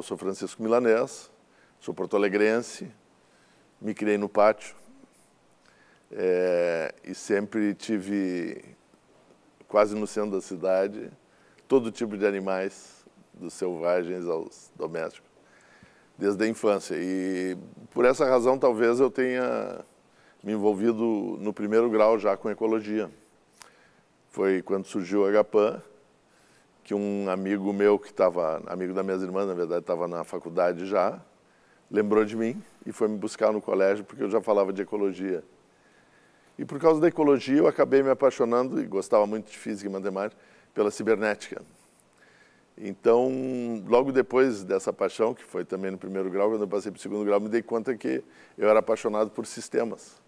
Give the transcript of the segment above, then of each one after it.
eu sou Francisco Milanés, sou porto-alegrense, me criei no pátio é, e sempre tive quase no centro da cidade todo tipo de animais, dos selvagens aos domésticos, desde a infância. E por essa razão talvez eu tenha me envolvido no primeiro grau já com ecologia. Foi quando surgiu a Agapan, que um amigo meu que estava, amigo das minhas irmãs, na verdade, estava na faculdade já, lembrou de mim e foi me buscar no colégio porque eu já falava de ecologia. E por causa da ecologia eu acabei me apaixonando e gostava muito de física e matemática pela cibernética. Então, logo depois dessa paixão, que foi também no primeiro grau, quando eu passei para o segundo grau, me dei conta que eu era apaixonado por sistemas.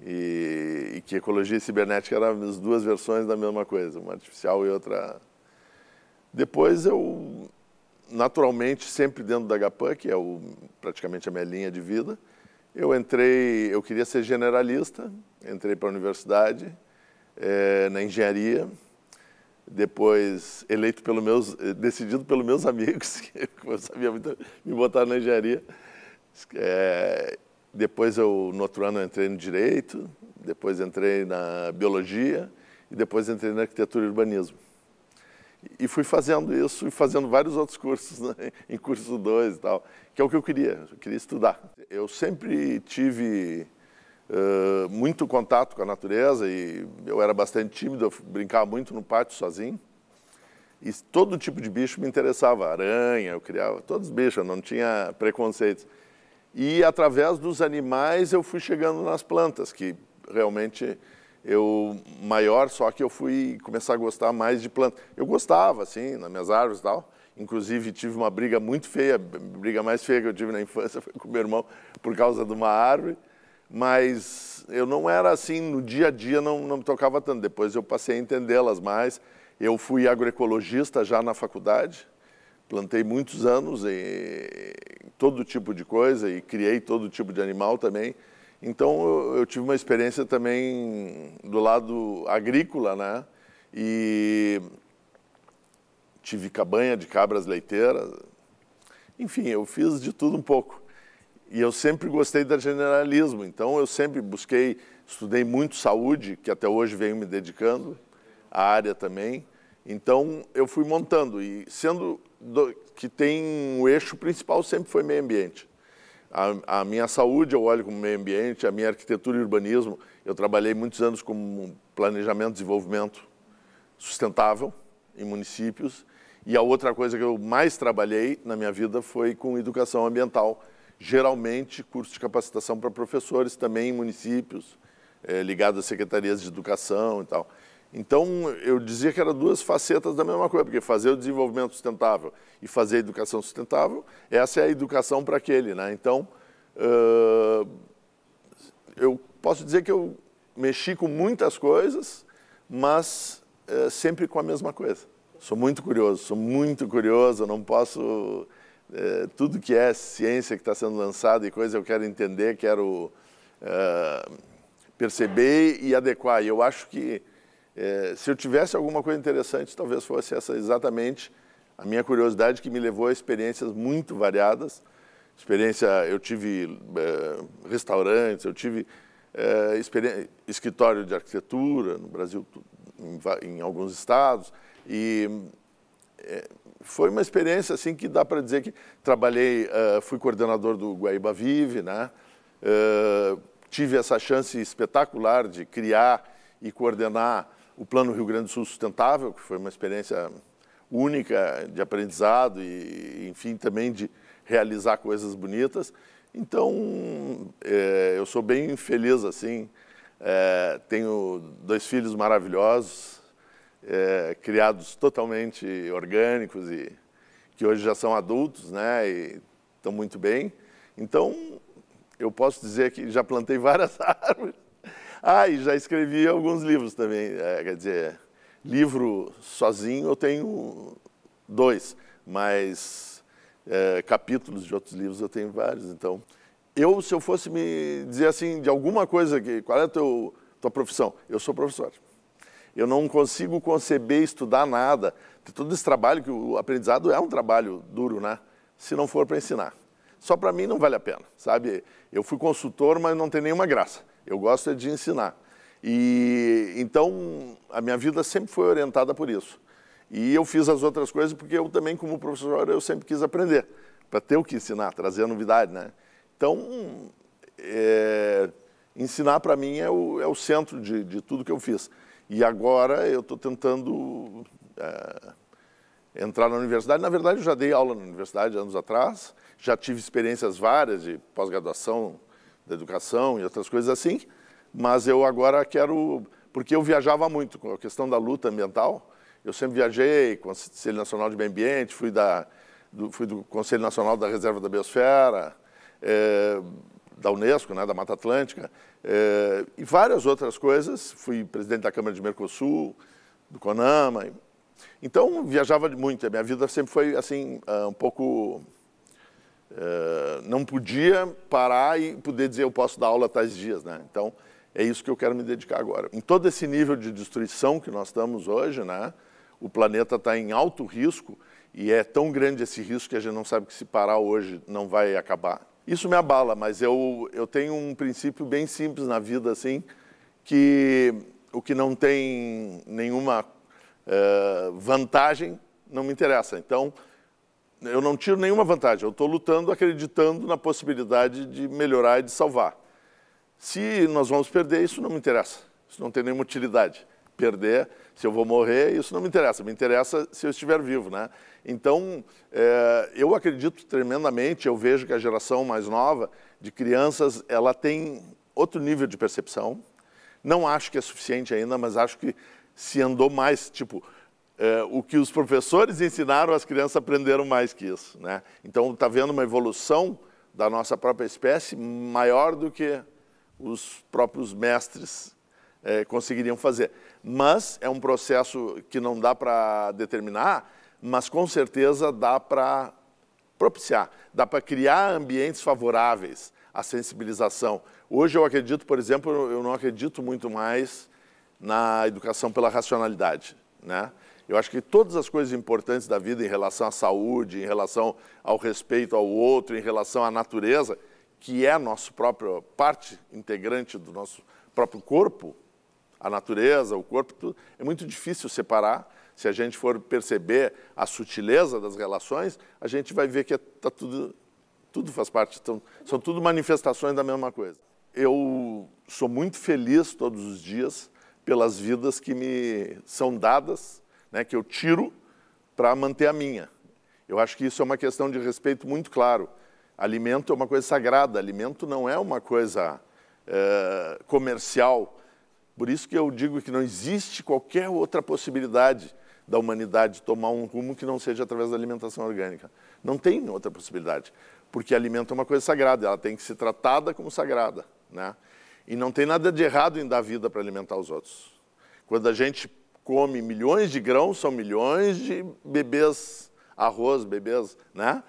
E, e que ecologia e cibernética eram as duas versões da mesma coisa, uma artificial e outra depois eu, naturalmente, sempre dentro da Gapan, que é o, praticamente a minha linha de vida, eu entrei, eu queria ser generalista, entrei para a universidade, é, na engenharia, depois eleito pelos meus, decidido pelos meus amigos, que eu sabia muito, me botaram na engenharia. É, depois eu, no outro ano, entrei no direito, depois entrei na biologia e depois entrei na arquitetura e urbanismo. E fui fazendo isso e fazendo vários outros cursos, né? em curso 2 e tal, que é o que eu queria, eu queria estudar. Eu sempre tive uh, muito contato com a natureza e eu era bastante tímido, eu brincava muito no pátio sozinho. E todo tipo de bicho me interessava, aranha, eu criava todos os bichos, eu não tinha preconceitos. E através dos animais eu fui chegando nas plantas, que realmente eu maior, só que eu fui começar a gostar mais de plantas. Eu gostava, assim, nas minhas árvores e tal. Inclusive, tive uma briga muito feia, a briga mais feia que eu tive na infância foi com meu irmão, por causa de uma árvore. Mas eu não era assim, no dia a dia não, não me tocava tanto. Depois eu passei a entendê-las mais. Eu fui agroecologista já na faculdade, plantei muitos anos em todo tipo de coisa e criei todo tipo de animal também. Então eu, eu tive uma experiência também do lado agrícola, né? E tive cabanha de cabras leiteiras. Enfim, eu fiz de tudo um pouco. E eu sempre gostei da generalismo, então eu sempre busquei, estudei muito saúde, que até hoje venho me dedicando, a área também. Então eu fui montando e sendo do, que tem um eixo principal sempre foi meio ambiente. A, a, minha saúde eu olho como meio ambiente, a minha arquitetura e urbanismo, eu trabalhei muitos anos como planejamento e desenvolvimento sustentável em municípios. E a outra coisa que eu mais trabalhei na minha vida foi com educação ambiental, geralmente curso de capacitação para professores também em municípios, eh, ligado às secretarias de educação e tal. Então, eu dizia que eram duas facetas da mesma coisa, porque fazer o desenvolvimento sustentável e fazer a educação sustentável, essa é a educação para aquele. Né? Então, uh, eu posso dizer que eu mexi com muitas coisas, mas uh, sempre com a mesma coisa. Sou muito curioso, sou muito curioso, não posso... tudo que é ciência que está sendo lançada e coisa, eu quero entender, quero perceber e adequar. E eu acho que é, se eu tivesse alguma coisa interessante, talvez fosse essa exatamente a minha curiosidade que me levou a experiências muito variadas. Experiência, eu tive é, restaurantes, eu tive é, escritório de arquitetura no Brasil, em, em alguns estados. E é, foi uma experiência assim que dá para dizer que trabalhei, é, fui coordenador do Guaíba Vive, né? É, tive essa chance espetacular de criar e coordenar o Plano Rio Grande do Sul Sustentável, que foi uma experiência única de aprendizado e, enfim, também de realizar coisas bonitas. Então, é, eu sou bem feliz assim. É, tenho dois filhos maravilhosos, é, criados totalmente orgânicos e que hoje já são adultos, né? E estão muito bem. Então, eu posso dizer que já plantei várias árvores. Ah, e já escrevi alguns livros também. É, quer dizer, livro sozinho eu tenho dois, mas é, capítulos de outros livros eu tenho vários. Então, eu, se eu fosse me dizer assim, de alguma coisa, que, qual é a teu, tua profissão? Eu sou professor. Eu não consigo conceber estudar nada. Tem todo esse trabalho, que o aprendizado é um trabalho duro, né? Se não for para ensinar. Só para mim não vale a pena, sabe? Eu fui consultor, mas não tem nenhuma graça. Eu gosto é de ensinar. E então a minha vida sempre foi orientada por isso. E eu fiz as outras coisas porque eu também, como professor, eu sempre quis aprender, para ter o que ensinar, trazer a novidade, né? Então, é, ensinar para mim é o, é o centro de, de, tudo que eu fiz. E agora eu estou tentando é, entrar na universidade. Na verdade, eu já dei aula na universidade anos atrás, já tive experiências várias de pós-graduação, da educação e outras coisas assim, mas eu agora quero, porque eu viajava muito com a questão da luta ambiental, eu sempre viajei com o Conselho Nacional de Meio Ambiente, fui, da, do, fui do Conselho Nacional da Reserva da Biosfera, é, da Unesco, né, da Mata Atlântica, é, e várias outras coisas. Fui presidente da Câmara de Mercosul, do CONAMA. Então, viajava muito. A minha vida sempre foi, assim, ah, um pouco eh, não podia parar e poder dizer eu posso dar aula tais dias, né? Então é isso que eu quero me dedicar agora. Em todo esse nível de destruição que nós estamos hoje, né? O planeta está em alto risco e é tão grande esse risco que a gente não sabe que se parar hoje não vai acabar. Isso me abala, mas eu eu tenho um princípio bem simples na vida assim que o que não tem nenhuma uh, vantagem não me interessa. Então eu não tiro nenhuma vantagem, eu estou lutando, acreditando na possibilidade de melhorar e de salvar. Se nós vamos perder, isso não me interessa, isso não tem nenhuma utilidade. Perder, se eu vou morrer, isso não me interessa, me interessa se eu estiver vivo, né? Então, é, eu acredito tremendamente, eu vejo que a geração mais nova de crianças, ela tem outro nível de percepção, não acho que é suficiente ainda, mas acho que se andou mais, tipo, é, o que os professores ensinaram, as crianças aprenderam mais que isso. Né? Então está vendo uma evolução da nossa própria espécie maior do que os próprios mestres é, conseguiriam fazer. Mas é um processo que não dá para determinar, mas com certeza dá para propiciar, dá para criar ambientes favoráveis à sensibilização. Hoje eu acredito, por exemplo, eu não acredito muito mais na educação pela racionalidade, né? Eu acho que todas as coisas importantes da vida em relação à saúde, em relação ao respeito ao outro, em relação à natureza, que é a nossa própria parte integrante do nosso próprio corpo, a natureza, o corpo, tudo, é muito difícil separar. Se a gente for perceber a sutileza das relações, a gente vai ver que é, tá tudo, tudo faz parte, então, são tudo manifestações da mesma coisa. Eu sou muito feliz todos os dias pelas vidas que me são dadas né, que eu tiro para manter a minha. Eu acho que isso é uma questão de respeito muito claro. Alimento é uma coisa sagrada, alimento não é uma coisa é, comercial. Por isso que eu digo que não existe qualquer outra possibilidade da humanidade tomar um rumo que não seja através da alimentação orgânica. Não tem outra possibilidade, porque alimento é uma coisa sagrada, ela tem que ser tratada como sagrada, né? E não tem nada de errado em dar vida para alimentar os outros. Quando a gente come milhões de grãos, são milhões de bebês, arroz, bebês, né?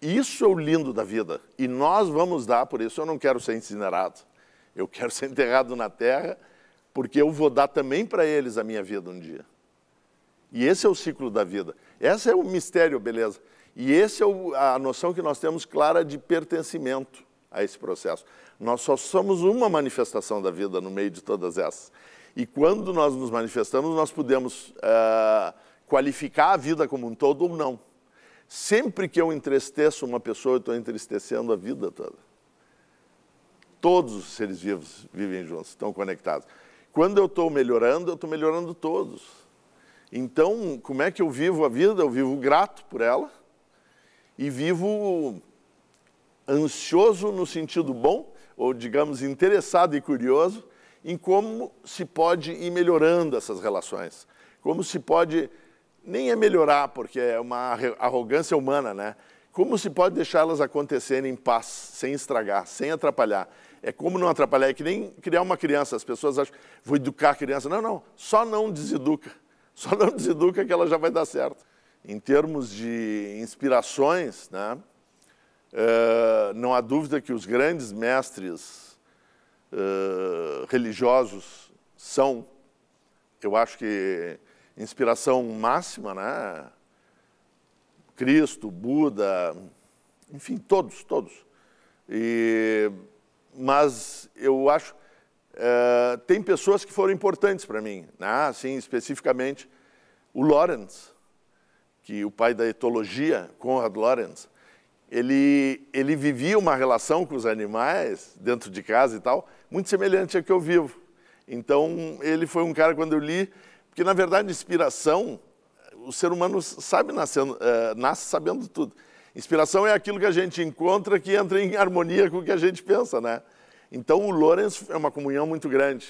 Isso é o lindo da vida. E nós vamos dar, por isso eu não quero ser incinerado. Eu quero ser enterrado na terra, porque eu vou dar também para eles a minha vida um dia. E esse é o ciclo da vida. Esse é o mistério, beleza. E essa é o, a noção que nós temos clara de pertencimento a esse processo. Nós só somos uma manifestação da vida no meio de todas essas. E quando nós nos manifestamos, nós podemos uh, qualificar a vida como um todo ou não. Sempre que eu entristeço uma pessoa, eu estou entristecendo a vida toda. Todos os seres vivos vivem juntos, estão conectados. Quando eu estou melhorando, eu estou melhorando todos. Então, como é que eu vivo a vida? Eu vivo grato por ela e vivo ansioso no sentido bom, ou digamos interessado e curioso, em como se pode ir melhorando essas relações, como se pode nem é melhorar, porque é uma arrogância humana, né? Como se pode deixá-las acontecerem em paz, sem estragar, sem atrapalhar? É como não atrapalhar, é que nem criar uma criança. As pessoas acham, vou educar a criança. Não, não, só não deseduca. Só não deseduca que ela já vai dar certo. Em termos de inspirações, né, eh, não há dúvida que os grandes mestres eh, religiosos são, eu acho que, inspiração máxima, né? Cristo, Buda, enfim, todos, todos. E, mas eu acho. Uh, tem pessoas que foram importantes para mim, né? assim, especificamente o Lawrence, que o pai da etologia, Conrad Lawrence, ele, ele vivia uma relação com os animais, dentro de casa e tal, muito semelhante à que eu vivo. Então, ele foi um cara, quando eu li, porque na verdade, inspiração, o ser humano sabe nascendo, uh, nasce sabendo tudo. Inspiração é aquilo que a gente encontra que entra em harmonia com o que a gente pensa, né? Então, o Lorenz é uma comunhão muito grande.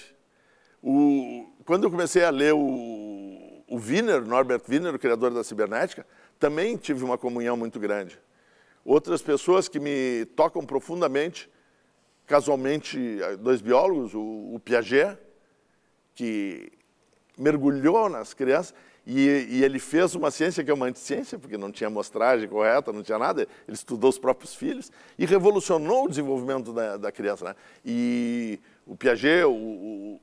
O, quando eu comecei a ler o, o Norbert Wiener, o criador da cibernética, também tive uma comunhão muito grande. Outras pessoas que me tocam profundamente, casualmente, eh, dois biólogos, o, o Piaget, que mergulhou nas crianças e, e, ele fez uma ciência que é uma anticiência, porque não tinha amostragem correta, não tinha nada, ele estudou os próprios filhos e revolucionou o desenvolvimento da, da criança. Né? E o Piaget, o, o,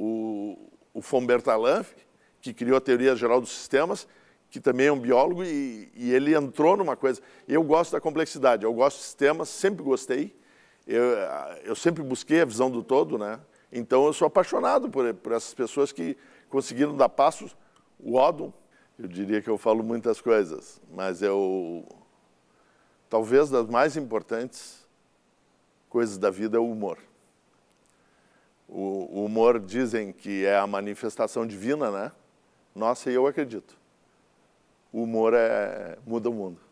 o, o von Bertalanff, que criou a teoria geral dos sistemas, que também é um biólogo, e, e, ele entrou numa coisa. Eu gosto da complexidade, eu gosto de sistemas, sempre gostei. Eu, eu sempre busquei a visão do todo, né? Então eu sou apaixonado por, por essas pessoas que conseguiram dar passos. O ódio, eu diria que eu falo muitas coisas, mas eu. Talvez das mais importantes coisas da vida é o humor. O, o humor dizem que é a manifestação divina, né? Nossa, e eu acredito o humor é, muda o mundo.